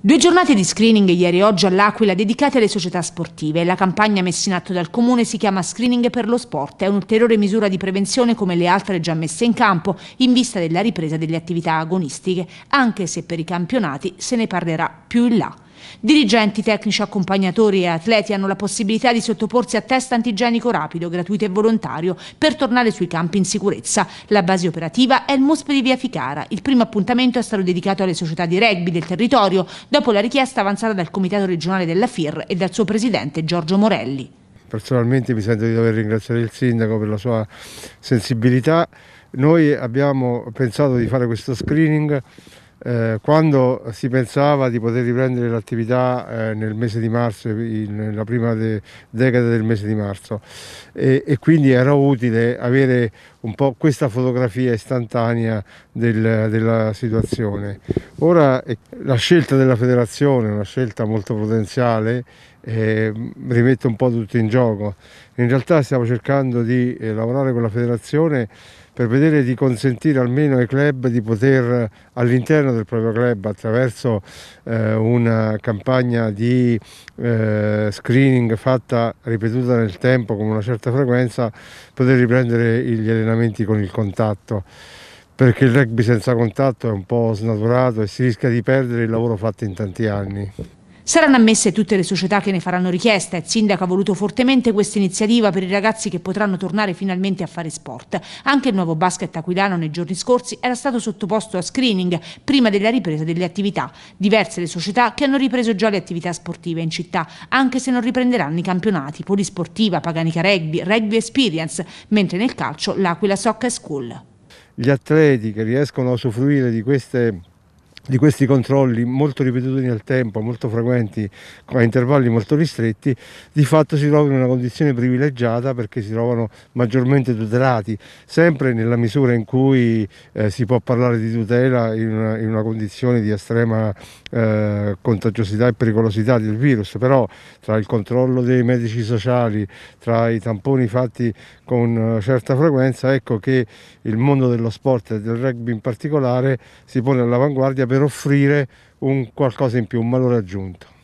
Due giornate di screening ieri e oggi all'Aquila dedicate alle società sportive. La campagna messa in atto dal Comune si chiama Screening per lo Sport. È un'ulteriore misura di prevenzione come le altre già messe in campo in vista della ripresa delle attività agonistiche, anche se per i campionati se ne parlerà più in là. Dirigenti, tecnici, accompagnatori e atleti hanno la possibilità di sottoporsi a test antigenico rapido, gratuito e volontario per tornare sui campi in sicurezza. La base operativa è il MOSP di Via Ficara. Il primo appuntamento è stato dedicato alle società di rugby del territorio, dopo la richiesta avanzata dal Comitato regionale della FIR e dal suo presidente Giorgio Morelli. Personalmente mi sento di dover ringraziare il sindaco per la sua sensibilità. Noi abbiamo pensato di fare questo screening eh, quando si pensava di poter riprendere l'attività eh, nel mese di marzo, eh, in, nella prima de, decade del mese di marzo e, e, quindi era utile avere un po' questa fotografia istantanea del, della situazione. Ora eh, la scelta della federazione è una scelta molto prudenziale eh, rimette un po' tutto in gioco. In realtà stiamo cercando di eh, lavorare con la federazione per vedere di consentire almeno ai club di poter eh, all'interno del proprio club attraverso eh, una campagna di eh, screening fatta ripetuta nel tempo con una certa frequenza poter riprendere gli allenamenti con il contatto perché il rugby senza contatto è un po' snaturato e si rischia di perdere il lavoro fatto in tanti anni. Saranno ammesse tutte le società che ne faranno richiesta. Il sindaco ha voluto fortemente questa iniziativa per i ragazzi che potranno tornare finalmente a fare sport. Anche il nuovo basket aquilano nei giorni scorsi era stato sottoposto a screening prima della ripresa delle attività. Diverse le società che hanno ripreso già le attività sportive in città, anche se non riprenderanno i campionati Polisportiva, Paganica Rugby, Rugby Experience, mentre nel calcio l'Aquila Soccer School. Gli atleti che riescono a usufruire di queste di questi controlli molto ripetuti nel tempo, molto frequenti, a intervalli molto ristretti, di fatto si trovano in una condizione privilegiata perché si trovano maggiormente tutelati, sempre nella misura in cui eh, si può parlare di tutela in una, in una condizione di estrema eh, contagiosità e pericolosità del virus, però tra il controllo dei medici sociali, tra i tamponi fatti con eh, certa frequenza, ecco che il mondo dello sport e del rugby in particolare si pone all'avanguardia per per offrire un qualcosa in più, un valore aggiunto.